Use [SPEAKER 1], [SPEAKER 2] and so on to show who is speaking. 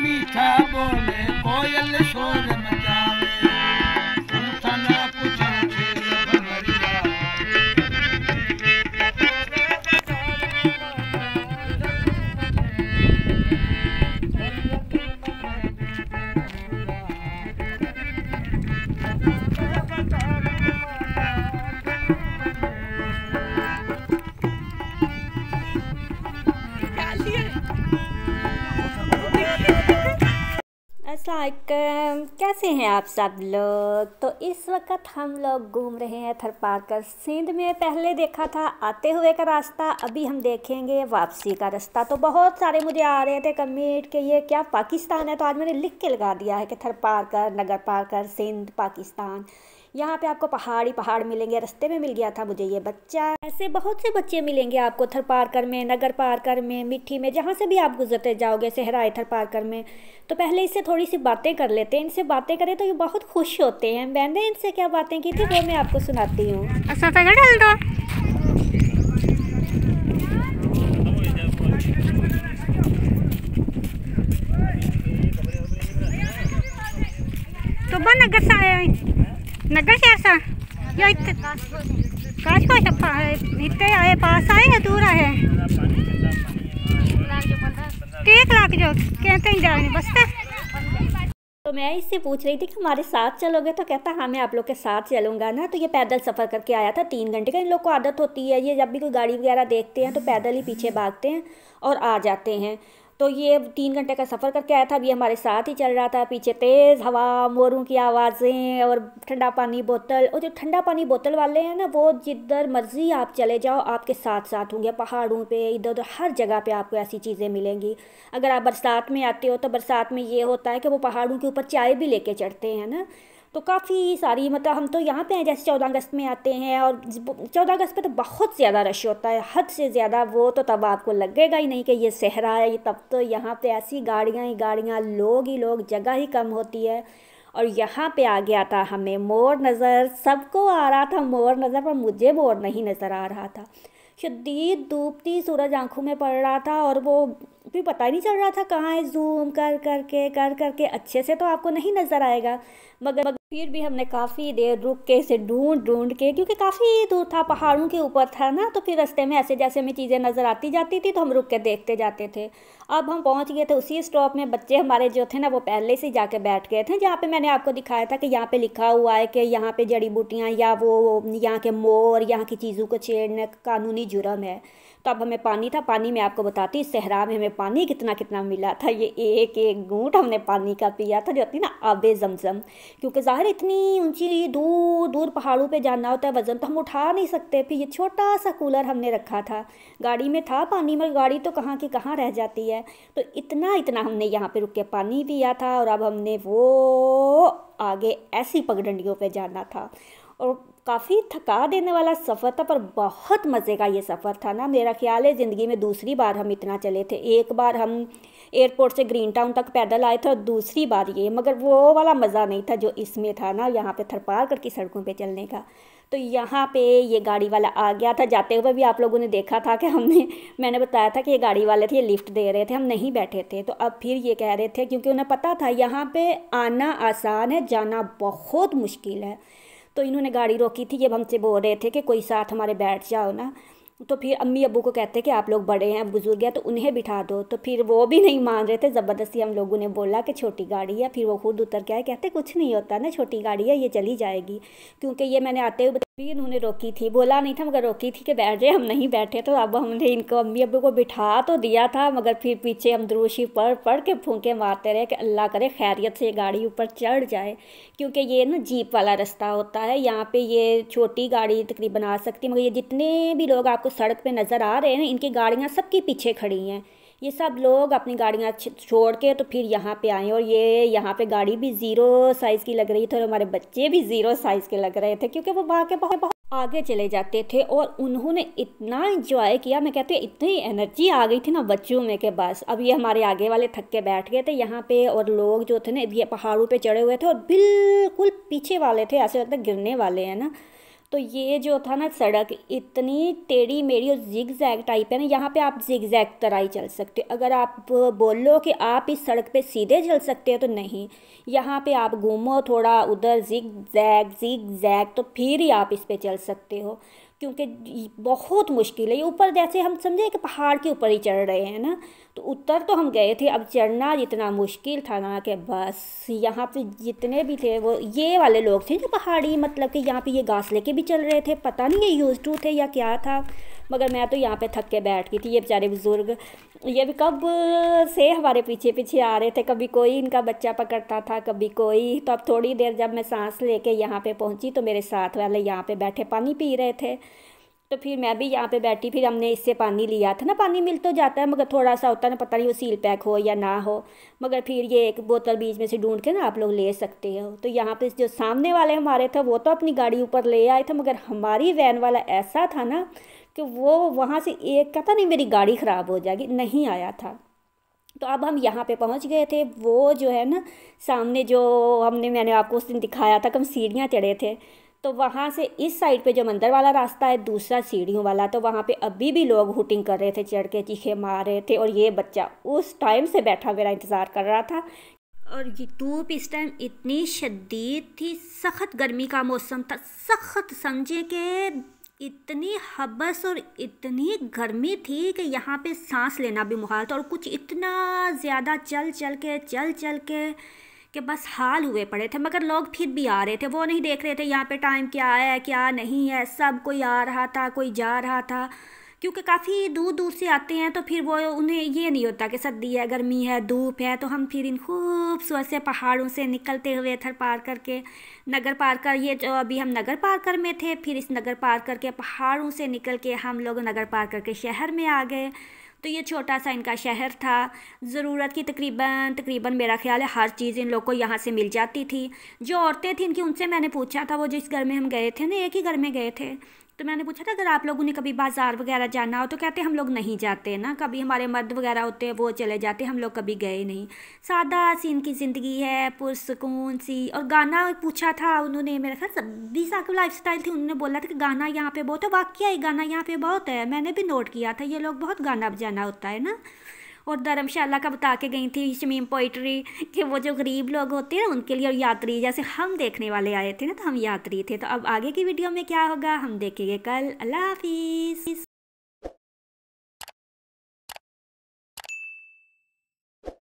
[SPEAKER 1] मीठा बोले कोयल सोने असलकम um, कैसे हैं आप सब लोग तो इस वक्त हम लोग घूम रहे हैं थर पार्कर सिंध में पहले देखा था आते हुए का रास्ता अभी हम देखेंगे वापसी का रास्ता तो बहुत सारे मुझे आ रहे थे कमेंट के ये क्या पाकिस्तान है तो आज मैंने लिख के लगा दिया है कि थर पार्कर नगर पार्कर सिंध पाकिस्तान यहाँ पे आपको पहाड़ी पहाड़ मिलेंगे रास्ते में मिल गया था मुझे ये बच्चा ऐसे बहुत से बच्चे मिलेंगे आपको थर पार्कर में नगर पार्कर में मिट्टी में जहाँ से भी आप गुजरते जाओगे सहरा थर पार्कर में तो पहले इससे थोड़ी सी बातें कर लेते हैं इनसे बातें करें तो ये बहुत खुश होते हैं मैंने इनसे क्या बातें की थी वो मैं आपको सुनाती हूँ अच्छा, तो, तो बन अगर साया नगर शहर इतने आए पास आए या दूर आए एक लाख जो कहते ही जा बस तो।, तो मैं इससे पूछ रही थी कि हमारे साथ चलोगे तो कहता हाँ मैं आप लोग के साथ चलूंगा ना तो ये पैदल सफ़र करके आया था तीन घंटे का इन लोग को आदत होती है ये जब भी कोई गाड़ी वगैरह देखते हैं तो पैदल ही पीछे भागते हैं और आ जाते हैं तो ये तीन घंटे का सफ़र करके आया था अभी हमारे साथ ही चल रहा था पीछे तेज़ हवा मोरों की आवाज़ें और ठंडा पानी बोतल और जो ठंडा पानी बोतल वाले हैं ना वो जिधर मर्ज़ी आप चले जाओ आपके साथ साथ होंगे पहाड़ों पे इधर उधर हर जगह पे आपको ऐसी चीज़ें मिलेंगी अगर आप बरसात में आते हो तो बरसात में ये होता है कि वो पहाड़ों के ऊपर चाय भी ले चढ़ते हैं ना तो काफ़ी सारी मतलब हम तो यहाँ पे हैं जैसे चौदह अगस्त में आते हैं और चौदह अगस्त पे तो बहुत ज़्यादा रश होता है हद से ज़्यादा वो तो तब आपको लगेगा ही नहीं कि ये सहरा है ये तब तो यहाँ पे ऐसी गाड़ियाँ ही गाड़ियाँ लोग ही लोग जगह ही कम होती है और यहाँ पे आ गया था हमें मोर नज़र सबको आ रहा था मोर नज़र पर मुझे मोर नहीं नज़र आ रहा था शदीद डूबती सूरज आंखों में पड़ रहा था और वो भी पता ही नहीं चल रहा था कहाँ है जूम कर कर के कर कर के अच्छे से तो आपको नहीं नज़र आएगा मगर फिर भी हमने काफ़ी देर रुक के इसे ढूंढ ढूंढ के क्योंकि काफ़ी दूर था पहाड़ों के ऊपर था ना तो फिर रास्ते में ऐसे जैसे हमें चीज़ें नज़र आती जाती थी तो हम रुक के देखते जाते थे अब हम पहुंच गए थे उसी स्टॉप में बच्चे हमारे जो थे ना वो पहले से जाके बैठ गए थे जहाँ पे मैंने आपको दिखाया था कि यहाँ पे लिखा हुआ है कि यहाँ पे जड़ी बूटियाँ या वो यहाँ के मोर यहाँ की चीज़ों को छेड़ने कानूनी जुर्म है तो अब हमें पानी था पानी मैं आपको बताती इस सहरा में हमें पानी कितना कितना मिला था ये एक एक घूट हमने पानी का पिया था जो थी ना आबे जमजम क्योंकि यार इतनी ऊंची दूर दूर पहाड़ों पे जाना होता है वज़न तो हम उठा नहीं सकते फिर ये छोटा सा कूलर हमने रखा था गाड़ी में था पानी मगर गाड़ी तो कहाँ की कहाँ रह जाती है तो इतना इतना हमने यहाँ पे रुक के पानी पिया था और अब हमने वो आगे ऐसी पगडंडियों पे जाना था और काफ़ी थका देने वाला सफ़र था पर बहुत मज़े का ये सफ़र था ना मेरा ख्याल है ज़िंदगी में दूसरी बार हम इतना चले थे एक बार हम एयरपोर्ट से ग्रीन टाउन तक पैदल आए थे और दूसरी बार ये मगर वो वाला मज़ा नहीं था जो इसमें था ना यहाँ पे थरपार करके सड़कों पे चलने का तो यहाँ पे ये गाड़ी वाला आ गया था जाते हुए भी आप लोगों ने देखा था कि हमने मैंने बताया था कि ये गाड़ी वाले थे ये लिफ्ट दे रहे थे हम नहीं बैठे थे तो अब फिर ये कह रहे थे क्योंकि उन्हें पता था यहाँ पे आना आसान है जाना बहुत मुश्किल है तो इन्होंने गाड़ी रोकी थी जब हमसे बोल रहे थे कि कोई साथ हमारे बैठ जाओ ना तो फिर अम्मी अबू को कहते कि आप लोग बड़े हैं बुज़ुर्ग हैं तो उन्हें बिठा दो तो फिर वो भी नहीं मान रहे थे ज़बरदस्ती हम लोगों ने बोला कि छोटी गाड़ी है फिर वो खुद उतर के आए कहते कुछ नहीं होता ना छोटी गाड़ी है ये चली जाएगी क्योंकि ये मैंने आते हुए भी इन्होंने रोकी थी बोला नहीं था मगर रोकी थी कि बैठ जाए हम नहीं बैठे तो अब हमने इनको अम्मी अबू को बिठा तो दिया था मगर फिर पीछे हम द्रोशी पढ़ पढ़ के फूके मारते रहे कि अल्लाह करे खैरियत से गाड़ी ऊपर चढ़ जाए क्योंकि ये ना जीप वाला रास्ता होता है यहाँ पे ये छोटी गाड़ी तकरीबन आ सकती है मगर ये जितने भी लोग आपको सड़क पर नज़र आ रहे हैं इनकी गाड़ियाँ सबके पीछे खड़ी हैं ये सब लोग अपनी गाड़ियाँ छोड़ के तो फिर यहाँ पे आए और ये यहाँ पे गाड़ी भी ज़ीरो साइज़ की लग रही थी और हमारे बच्चे भी ज़ीरो साइज़ के लग रहे थे क्योंकि वो वहाँ के बहुत बहुत आगे चले जाते थे और उन्होंने इतना इंजॉय किया मैं कहती हूँ इतनी एनर्जी आ गई थी ना बच्चों में के पास अब ये हमारे आगे वाले थक के बैठ गए थे यहाँ पे और लोग जो थे ना ये पहाड़ों पे चढ़े हुए थे और बिल्कुल पीछे वाले थे ऐसे लगता गिरने वाले हैं ना तो ये जो था ना सड़क इतनी टेढ़ी मेढ़ी और जिग जैग टाइप है ना यहाँ पे आप जिग जैग तरह ही चल सकते हो अगर आप बोल लो कि आप इस सड़क पे सीधे चल सकते हो तो नहीं यहाँ पे आप घूमो थोड़ा उधर जिग जैग जिग जैग तो फिर ही आप इस पर चल सकते हो क्योंकि बहुत मुश्किल है ये ऊपर जैसे हम समझे कि पहाड़ के ऊपर ही चढ़ रहे हैं ना तो उत्तर तो हम गए थे अब चढ़ना जितना मुश्किल था ना कि बस यहाँ पे जितने भी थे वो ये वाले लोग थे जो पहाड़ी मतलब कि यहाँ पे ये घास लेके भी चल रहे थे पता नहीं ये यूज़ टू थे या क्या था मगर मैं तो यहाँ पे थक के बैठ गई थी ये बेचारे बुज़ुर्ग ये भी कब से हमारे पीछे पीछे आ रहे थे कभी कोई इनका बच्चा पकड़ता था कभी कोई तो अब थोड़ी देर जब मैं सांस लेके यहाँ पे पहुँची तो मेरे साथ वाले यहाँ पे बैठे पानी पी रहे थे तो फिर मैं भी यहाँ पे बैठी फिर हमने इससे पानी लिया था ना पानी मिल तो जाता है मगर थोड़ा सा होता है ना पता नहीं वो सील पैक हो या ना हो मगर फिर ये एक बोतल बीच में से ढूंढ के ना आप लोग ले सकते हो तो यहाँ पे जो सामने वाले हमारे थे वो तो अपनी गाड़ी ऊपर ले आए थे मगर हमारी वैन वाला ऐसा था ना कि वो वहाँ से एक कहता नहीं मेरी गाड़ी ख़राब हो जाएगी नहीं आया था तो अब हम यहाँ पे पहुँच गए थे वो जो है ना सामने जो हमने मैंने आपको उस दिन दिखाया था कि हम सीढ़ियाँ चढ़े थे तो वहाँ से इस साइड पे जो मंदिर वाला रास्ता है दूसरा सीढ़ियों वाला तो वहाँ पे अभी भी लोग हुटिंग कर रहे थे चढ़ के चीखे मार रहे थे और ये बच्चा उस टाइम से बैठा मेरा इंतज़ार कर रहा था और ये धूप इस टाइम इतनी शदीद थी सख्त गर्मी का मौसम था सख्त समझे कि इतनी हबस और इतनी गर्मी थी कि यहाँ पे सांस लेना भी मुहाल था और कुछ इतना ज़्यादा चल चल के चल चल के के बस हाल हुए पड़े थे मगर लोग फिर भी आ रहे थे वो नहीं देख रहे थे यहाँ पे टाइम क्या है क्या नहीं है सब कोई आ रहा था कोई जा रहा था क्योंकि काफ़ी दूर दूर से आते हैं तो फिर वो उन्हें ये नहीं होता कि सर्दी है गर्मी है धूप है तो हम फिर इन खूबसूरत से पहाड़ों से निकलते हुए थर पार करके नगर पार कर ये जो अभी हम नगर पार कर में थे फिर इस नगर पार करके पहाड़ों से निकल के हम लोग नगर पार करके शहर में आ गए तो ये छोटा सा इनका शहर था ज़रूरत की तकरीबन तकरीबन मेरा ख्याल है हर चीज़ इन लोग को यहाँ से मिल जाती थी जो औरतें थीं इनकी उनसे मैंने पूछा था वो जिस घर में हम गए थे ना एक ही घर में गए थे तो मैंने पूछा था अगर आप लोगों ने कभी बाज़ार वगैरह जाना हो तो कहते हम लोग नहीं जाते ना कभी हमारे मर्द वगैरह होते हैं वो चले जाते हम लोग कभी गए नहीं सादा सी इनकी ज़िंदगी है पुरसकून सी और गाना पूछा था उन्होंने मेरा ख्याल सभी साकब लाइफ स्टाइल थी उन्होंने बोला था कि गाना यहाँ पर बहुत है वाकई गाना यहाँ पर बहुत है मैंने भी नोट किया था ये लोग बहुत गाना बजाना होता है ना और धर्मशाला का बता के गई थी शमीम पोइट्री कि वो जो गरीब लोग होते हैं उनके लिए और यात्री जैसे हम देखने वाले आए थे ना तो हम यात्री थे तो अब आगे की वीडियो में क्या होगा हम देखेंगे कल अल्लाह हाफिज़